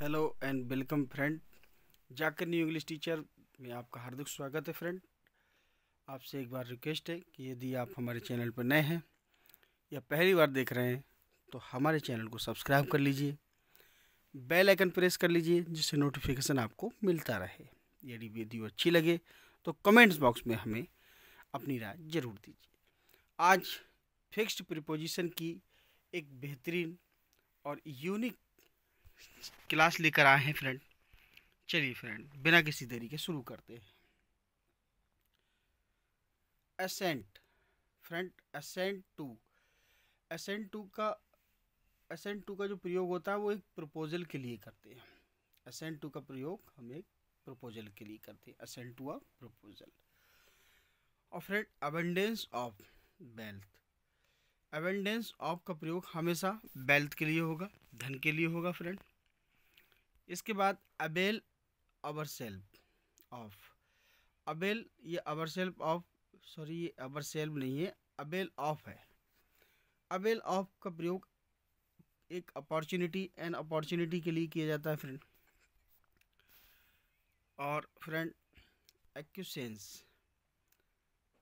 hello and welcome friend जाकर new English teacher में आपका हार्दिक स्वागत है फ्रेंड आपसे एक बार रिक्वेस्ट है कि यदि आप हमारे चैनल पर नए हैं या पहली बार देख रहे हैं तो हमारे चैनल को सब्सक्राइब कर लीजिए बेल आइकन प्रेस कर लीजिए जिससे नोटिफिकेशन आपको मिलता रहे यदि वीडियो अच्छी लगे तो कमेंट्स बॉक्स में हमें अपनी राय ज़रूर दीजिए आज फिक्स्ड प्रिपोजिशन की एक बेहतरीन और यूनिक क्लास लेकर आए हैं फ्रेंड चलिए फ्रेंड बिना किसी देरी के शुरू करते हैं assent friend assent to assent to का एसेंट टू का जो प्रयोग होता है वो एक प्रपोजल के लिए करते हैं एसेंट टू का प्रयोग हम एक प्रपोजल के लिए करते हैं एसेंट टू अ प्रपोजल और friend abundance of wealth abundance of का प्रयोग हमेशा वेल्थ के लिए होगा धन के लिए होगा फ्रेंड इसके बाद अबेल अवर सेल्फ ऑफ अबेल ये अवर सेल्फ ऑफ सॉरी ये अवर सेल्फ नहीं है अबेल ऑफ है अबेल ऑफ का प्रयोग एक अपॉर्चुनिटी एंड अपॉर्चुनिटी के लिए किया जाता है फ्रेंड और फ्रेंड एक्यूसेंस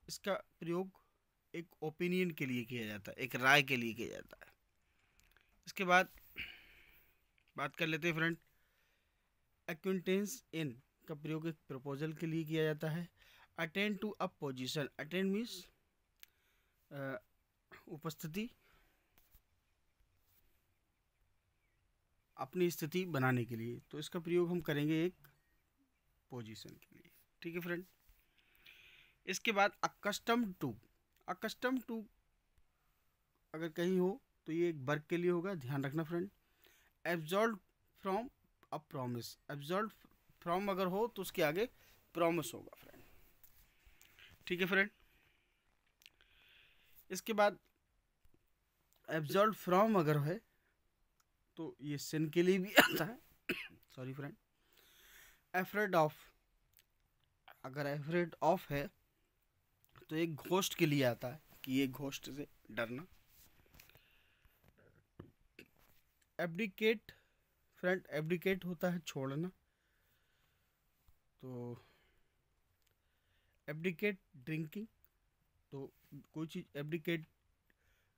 इसका प्रयोग एक ओपिनियन के लिए किया जाता है एक राय के लिए किया जाता है इसके बाद बात कर लेते हैं फ्रेंड एक्विंटेंस इन का प्रयोग एक प्रपोजल के लिए किया जाता है attend to a position attend means उपस्थिति अपनी स्थिति बनाने के लिए तो इसका प्रयोग हम करेंगे एक पोजीशन के लिए ठीक है फ्रेंड इसके बाद अकस्टम टू अकस्टम टू अगर कहीं हो तो ये एक वर्क के लिए होगा ध्यान रखना friend absolve from a promise absolve from अगर हो तो उसके आगे प्रॉमिस होगा फ्रेंड ठीक है फ्रेंड इसके बाद एब्जॉल्व फ्रॉम अगर है तो ये सिन के लिए भी आता है सॉरी फ्रेंड एफरेड ऑफ अगर एफरेड ऑफ है तो एक घोष्ट के लिए आता है कि ये घोष्ट से डरना एब्डिकेट फ्रेंड एब्डिकेट होता है छोड़ना तो एब्डिकेट ड्रिंकिंग तो कोई चीज़ एब्डिकेट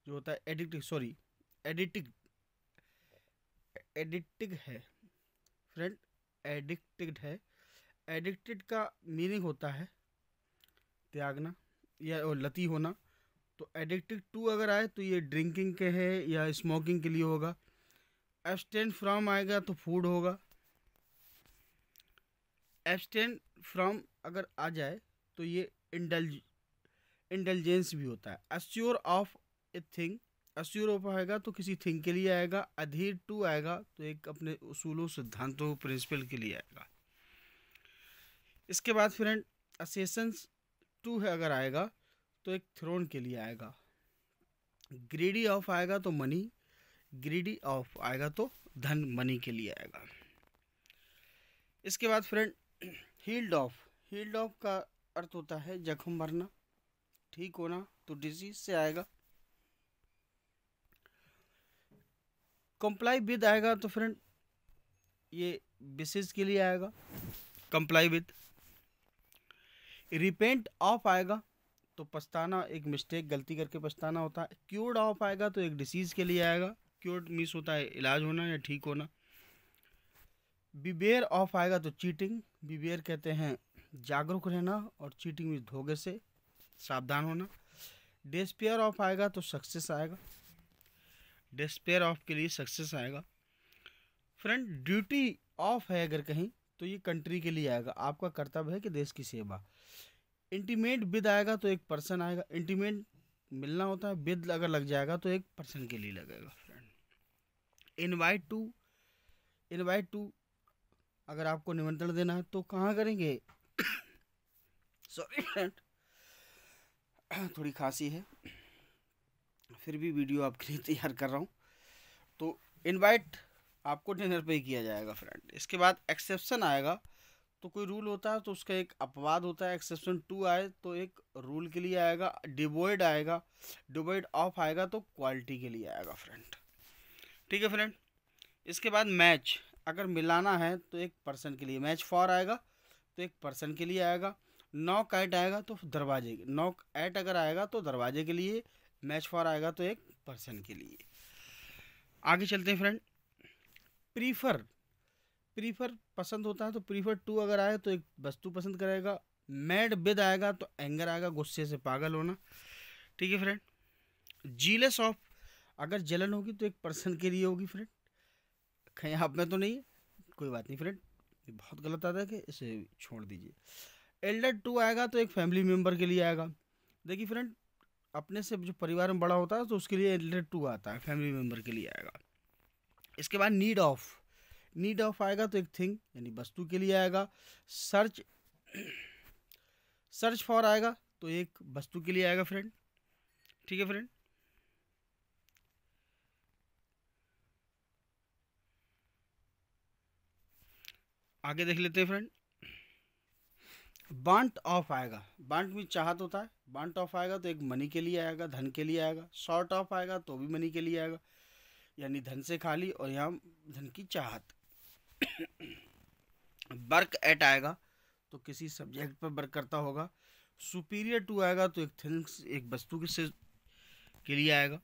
जो होता है एडिक्ट सॉरी एडिक्टिव एडिक्टिव है फ्रेंड एडिक्टेड है एडिक्टेड का मीनिंग होता है त्यागना या लती होना तो एडिक्टिव टू अगर आए तो ये ड्रिंकिंग के है या स्मोकिंग के लिए होगा एबस्टेंट फ्रॉम आएगा तो फूड होगा एबस्टेंट फ्रॉम अगर आ जाए तो ये इंटेलिज इंटेलिजेंस भी होता है assure of a thing assure of आएगा तो किसी थिंग के लिए आएगा अधीर टू आएगा तो एक अपने उसूलों सिद्धांतों प्रिंसिपल के लिए आएगा इसके बाद फ्रेंड असेसन्स टू है अगर आएगा तो एक थ्रोन के लिए आएगा ग्रीडी ऑफ आएगा तो मनी ग्रीडी ऑफ आएगा तो धन मनी के लिए आएगा इसके बाद friend healed of healed of का अर्थ होता है जख्म भरना ठीक होना तो डिजीज से आएगा कंप्लाई विद आएगा तो फ्रेंड ये बिसेज के लिए आएगा कंप्लाई विद रिपेंट ऑफ आएगा तो पछताना एक मिस्टेक गलती करके पछताना होता है क्योर्ड ऑफ आएगा तो एक डिसीज़ के लिए आएगा क्योर्ड मिस होता है इलाज होना या ठीक होना बिबेयर ऑफ आएगा तो चीटिंग बिबेयर कहते हैं जागरूक रहना और चीटिंग में धोखे से सावधान होना डेस्पेयर ऑफ आएगा तो सक्सेस आएगा डेस्पेयर ऑफ के लिए सक्सेस आएगा फ्रेंड ड्यूटी ऑफ है अगर कहीं तो ये कंट्री के लिए आएगा आपका कर्तव्य है कि देश की सेवा इंटीमेट विद आएगा तो एक पर्सन आएगा इंटीमेट मिलना होता है विद अगर लग जाएगा तो एक पर्सन के लिए लगेगा friend invite to invite to अगर आपको निमंत्रण देना है तो कहाँ करेंगे सॉरी फ्रेंड थोड़ी खांसी है फिर भी वीडियो आपके लिए तैयार कर रहा हूँ तो इनवाइट आपको डिनर पे ही किया जाएगा फ्रेंड इसके बाद एक्सेप्शन आएगा तो कोई रूल होता है तो उसका एक अपवाद होता है एक्सेप्शन टू आए तो एक रूल के लिए आएगा डिवॉइड आएगा डिवॉइड ऑफ आएगा तो क्वालिटी के लिए आएगा फ्रेंड ठीक है फ्रेंड इसके बाद मैच अगर मिलाना है तो एक पर्सन के लिए मैच फॉर आएगा तो एक पर्सन के लिए आएगा नॉक ऐट आएगा तो दरवाजे नॉक ऐट अगर आएगा तो दरवाजे के लिए मैच फॉर आएगा तो एक पर्सन के लिए आगे चलते हैं फ्रेंड प्रीफर प्रीफर पसंद होता है तो प्रीफर टू अगर आए तो एक वस्तु पसंद करेगा मैड विद आएगा तो एंगर आएगा गुस्से से पागल होना ठीक है फ्रेंड जीलेस ऑफ अगर जलन होगी तो एक पर्सन के लिए होगी फ्रेंड कहीं आप में तो नहीं है कोई बात नहीं फ्रेंड बहुत गलत आता है कि इसे छोड़ दीजिए एल्डर टू आएगा तो एक फैमिली मेम्बर के लिए आएगा देखिए फ्रेंड अपने से जो परिवार में बड़ा होता है तो उसके लिए एल्डर टू आता है फैमिली मेम्बर के लिए आएगा इसके बाद नीड ऑफ़ नीड ऑफ आएगा तो एक थिंग यानी वस्तु के लिए आएगा सर्च सर्च फॉर आएगा तो एक वस्तु के लिए आएगा फ्रेंड ठीक है फ्रेंड आगे देख लेते हैं फ्रेंड बांट ऑफ आएगा बांट में चाहत होता है बांट ऑफ आएगा तो एक मनी के लिए आएगा धन के लिए आएगा शॉर्ट ऑफ आएगा तो भी मनी के लिए आएगा यानी धन से खाली और यहाँ धन की चाहत वर्क एट आएगा तो किसी सब्जेक्ट पर वर्क करता होगा सुपीरियर टू आएगा तो एक थिंग्स एक वस्तु के के लिए आएगा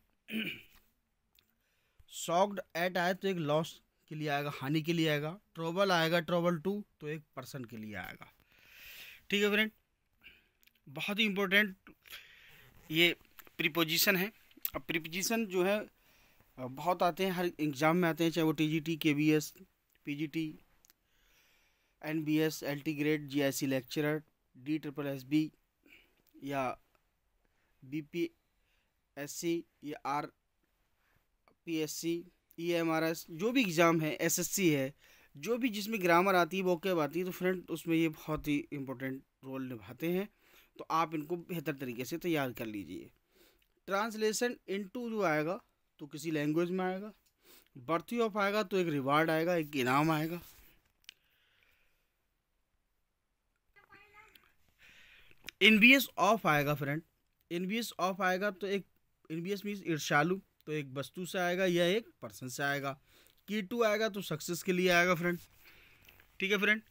सॉक्ड एट आए तो एक लॉस के लिए आएगा हानि के लिए आएगा ट्रोबल आएगा ट्रोबल टू तो एक पर्सन के लिए आएगा ठीक है फ्रेंड बहुत ही इम्पोर्टेंट ये प्रीपोजिशन है अब प्रीपोजिशन जो है बहुत आते हैं हर एग्ज़ाम में आते हैं चाहे वो T G T K V S PGT NVS LT grade GIC lecturer D triple S B या बीपीएससी या आर पीएससी ईएमआरएस जो भी एग्ज़ाम है एसएससी है जो भी जिसमें ग्रामर आती है कैब आती है तो फ्रेंड उसमें ये बहुत ही इम्पोर्टेंट रोल निभाते हैं तो आप इनको बेहतर तरीके से तैयार कर लीजिए ट्रांसलेशन इनटू जो आएगा तो किसी लैंग्वेज में आएगा बर्थ ऑफ आएगा तो एक रिवार्ड आएगा एक इनाम आएगा एनबीएस ऑफ आएगा फ्रेंड एनबीएस ऑफ आएगा तो एक एनबीएस मीन ईर्षालु तो एक वस्तु से आएगा या एक पर्सन से आएगा की टू आएगा तो सक्सेस के लिए आएगा फ्रेंड ठीक है फ्रेंड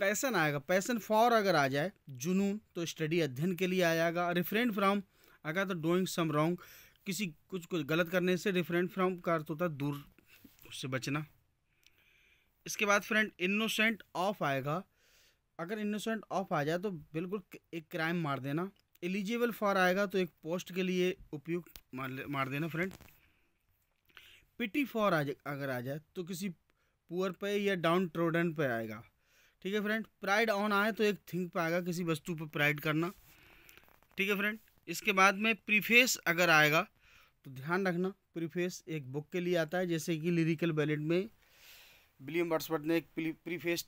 पैसन आएगा पैसन फॉर अगर आ जाए जुनून तो स्टडी अध्ययन के लिए आ जाएगा रिफ्रेंड फ्रॉम अगर तो डूइंग सम रॉन्ग किसी कुछ कुछ गलत करने से रिफ्रेंड फ्रॉम का अर्थ होता है दूर उससे बचना इसके बाद फ्रेंड इनोसेंट ऑफ आएगा अगर इनोसेंट ऑफ आ जाए तो बिल्कुल एक क्राइम मार देना एलिजिबल फॉर आएगा तो एक पोस्ट के लिए उपयुक्त मार मार देना फ्रेंड पिटी फॉर आ अगर आ जाए तो किसी पुअर पे या डाउन ट्रोडन पर आएगा ठीक है फ्रेंड प्राइड ऑन आए तो एक थिंक पर आएगा किसी वस्तु पर प्राइड करना ठीक है फ्रेंड इसके बाद में प्रीफेस अगर आएगा तो ध्यान रखना प्रीफेस एक बुक के लिए आता है जैसे कि लिरिकल बैलेट में विलियम वर्ड्सवर्थ ने एक प्रीफेस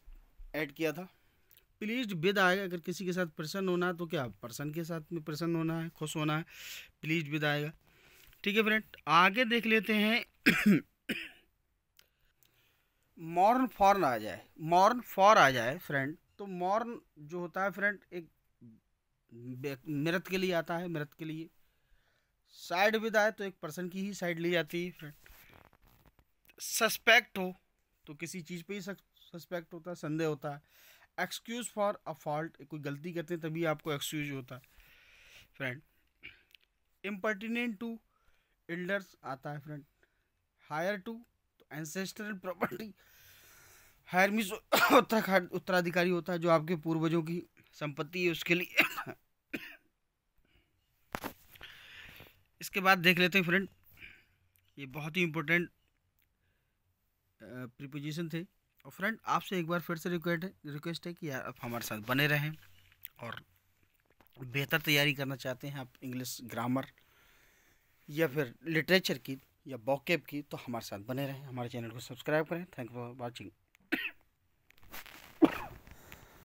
ऐड किया था प्लीज विद आएगा अगर किसी के साथ प्रसन्न होना है तो क्या पर्सन के साथ में प्रसन्न होना है खुश होना है प्लीज विद आएगा ठीक है फ्रेंड आगे देख लेते हैं मॉर्न फॉर्न आ जाए मॉर्न फॉर आ जाए फ्रेंड तो मॉर्न जो होता है फ्रेंड एक मृत के लिए आता है मृत के लिए साइड विद आए तो एक पर्सन की ही साइड ली जाती है फ्रेंड सस्पेक्ट हो तो किसी चीज़ पे ही सस्पेक्ट होता है संदेह होता है एक्सक्यूज़ फॉर अ फॉल्ट कोई गलती करते हैं तभी आपको एक्सक्यूज होता है फ्रेंड इम्पर्टिनेंट टू एल्डर्स आता है फ्रेंड हायर टू तो एंसेस्ट्रल प्रॉपर्टी हायर मीस उत्तराधिकारी होता है जो आपके पूर्वजों की संपत्ति है उसके लिए इसके बाद देख लेते हैं फ्रेंड ये बहुत ही इम्पोर्टेंट प्रिपोजिशन थे और फ्रेंड आपसे एक बार फिर से रिक्वेस्ट है रिक्वेस्ट है कि यार आप हमारे साथ बने रहें और बेहतर तैयारी करना चाहते हैं आप इंग्लिश ग्रामर या फिर लिटरेचर की या बॉकेब की तो हमारे साथ बने रहें हमारे चैनल को सब्सक्राइब करें थैंक फॉर वॉचिंग